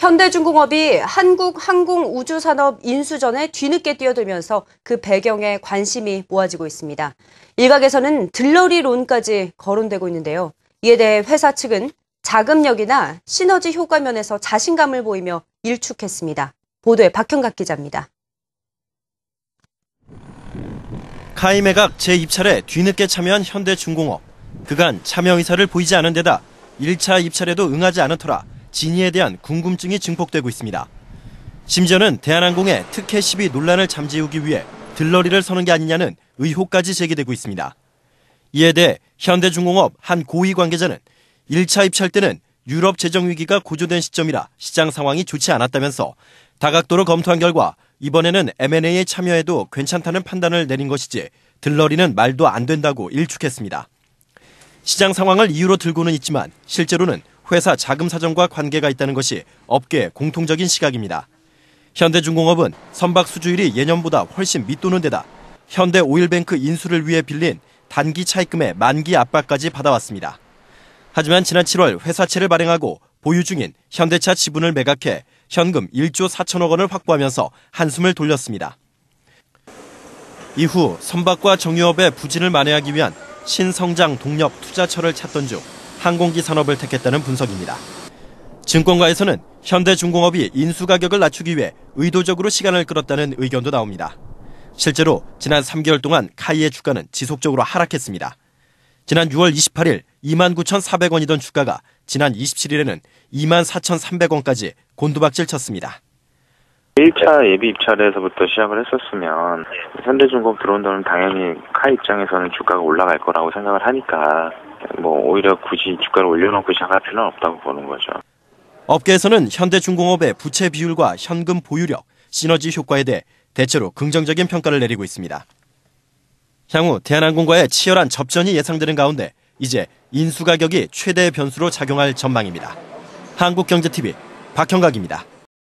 현대중공업이 한국항공우주산업 인수전에 뒤늦게 뛰어들면서 그 배경에 관심이 모아지고 있습니다. 일각에서는 들러리론까지 거론되고 있는데요. 이에 대해 회사 측은 자금력이나 시너지 효과 면에서 자신감을 보이며 일축했습니다. 보도에 박형각 기자입니다. 카이메각 제2차례 뒤늦게 참여한 현대중공업. 그간 참여 의사를 보이지 않은 데다 1차 입찰에도 응하지 않은 터라 진위에 대한 궁금증이 증폭되고 있습니다. 심지어는 대한항공의 특혜 시비 논란을 잠재우기 위해 들러리를 서는 게 아니냐는 의혹까지 제기되고 있습니다. 이에 대해 현대중공업 한 고위 관계자는 1차 입찰 때는 유럽 재정 위기가 고조된 시점이라 시장 상황이 좋지 않았다면서 다각도로 검토한 결과 이번에는 M&A에 참여해도 괜찮다는 판단을 내린 것이지 들러리는 말도 안 된다고 일축했습니다. 시장 상황을 이유로 들고는 있지만 실제로는 회사 자금 사정과 관계가 있다는 것이 업계의 공통적인 시각입니다. 현대중공업은 선박 수주율이 예년보다 훨씬 밑도는 데다 현대 오일뱅크 인수를 위해 빌린 단기 차입금의 만기 압박까지 받아왔습니다. 하지만 지난 7월 회사채를 발행하고 보유 중인 현대차 지분을 매각해 현금 1조 4천억 원을 확보하면서 한숨을 돌렸습니다. 이후 선박과 정유업의 부진을 만회하기 위한 신성장 동력 투자처를 찾던 중 항공기 산업을 택했다는 분석입니다. 증권가에서는 현대중공업이 인수가격을 낮추기 위해 의도적으로 시간을 끌었다는 의견도 나옵니다. 실제로 지난 3개월 동안 카이의 주가는 지속적으로 하락했습니다. 지난 6월 28일 29,400원이던 주가가 지난 27일에는 24,300원까지 곤두박질 쳤습니다. 1차 예비 입찰에서부터 시작을 했었으면 현대중공 들어온다면 당연히 카 입장에서는 주가가 올라갈 거라고 생각을 하니까 뭐 오히려 굳이 주가를 올려놓고 시작할 필요는 없다고 보는 거죠. 업계에서는 현대중공업의 부채 비율과 현금 보유력, 시너지 효과에 대해 대체로 긍정적인 평가를 내리고 있습니다. 향후 대한항공과의 치열한 접전이 예상되는 가운데 이제 인수 가격이 최대의 변수로 작용할 전망입니다. 한국경제TV 박형각입니다.